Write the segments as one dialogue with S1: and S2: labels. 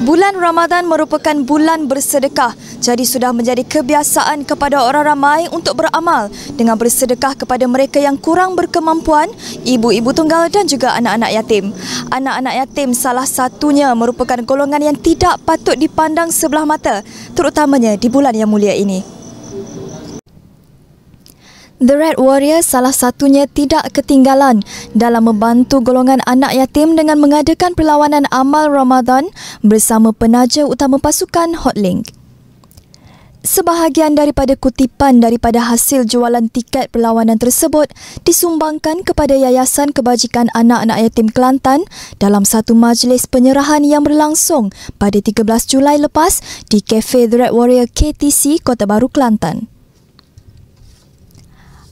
S1: Bulan Ramadan merupakan bulan bersedekah. Jadi sudah menjadi kebiasaan kepada orang ramai untuk beramal dengan bersedekah kepada mereka yang kurang berkemampuan, ibu-ibu tunggal dan juga anak-anak yatim. Anak-anak yatim salah satunya merupakan golongan yang tidak patut dipandang sebelah mata, terutamanya di bulan yang mulia ini. The Red Warriors salah satunya tidak ketinggalan dalam membantu golongan anak yatim dengan mengadakan perlawanan amal Ramadan bersama penaja utama pasukan Hotlink. Sebahagian daripada kutipan daripada hasil jualan tiket perlawanan tersebut disumbangkan kepada Yayasan Kebajikan Anak-Anak Yatim Kelantan dalam satu majlis penyerahan yang berlangsung pada 13 Julai lepas di Cafe The Red Warrior KTC, Kota Baru, Kelantan.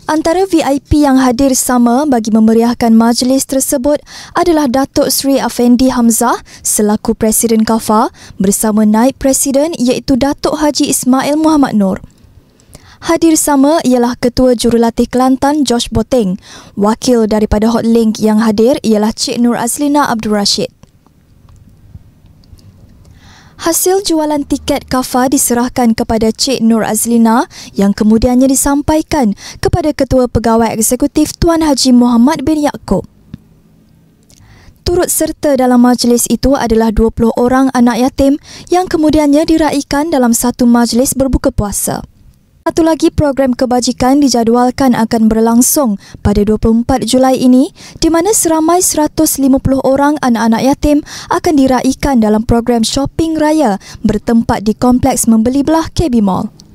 S1: Antara VIP yang hadir sama bagi memeriahkan majlis tersebut adalah Datuk Seri Afendi Hamzah selaku Presiden KAFA bersama Naib Presiden iaitu Datuk Haji Ismail Muhammad Nur. Hadir sama ialah Ketua Jurulatih Kelantan Josh Boteng. Wakil daripada Hotlink yang hadir ialah Cik Nur Azlina Abdul Rashid. Hasil jualan tiket kafa diserahkan kepada Cik Nur Azlina yang kemudiannya disampaikan kepada Ketua Pegawai Eksekutif Tuan Haji Muhammad bin Yaakob. Turut serta dalam majlis itu adalah 20 orang anak yatim yang kemudiannya diraikan dalam satu majlis berbuka puasa. Satu lagi program kebajikan dijadualkan akan berlangsung pada 24 Julai ini di mana seramai 150 orang anak-anak yatim akan diraihkan dalam program shopping raya bertempat di Kompleks Membeli Belah KB Mall.